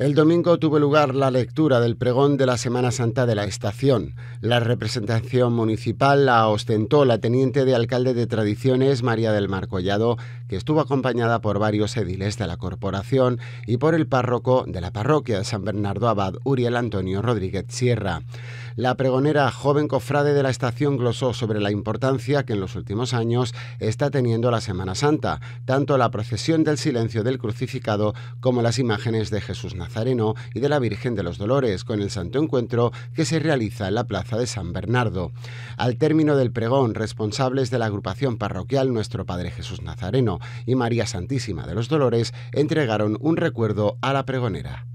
El domingo tuvo lugar la lectura del pregón de la Semana Santa de la estación. La representación municipal la ostentó la teniente de alcalde de Tradiciones, María del Mar Collado, que estuvo acompañada por varios ediles de la corporación y por el párroco de la parroquia de San Bernardo Abad, Uriel Antonio Rodríguez Sierra. La pregonera joven cofrade de la estación glosó sobre la importancia que en los últimos años está teniendo la Semana Santa, tanto la procesión del silencio del crucificado como las imágenes de Jesús Nazareno y de la Virgen de los Dolores, con el santo encuentro que se realiza en la plaza de San Bernardo. Al término del pregón, responsables de la agrupación parroquial Nuestro Padre Jesús Nazareno y María Santísima de los Dolores entregaron un recuerdo a la pregonera.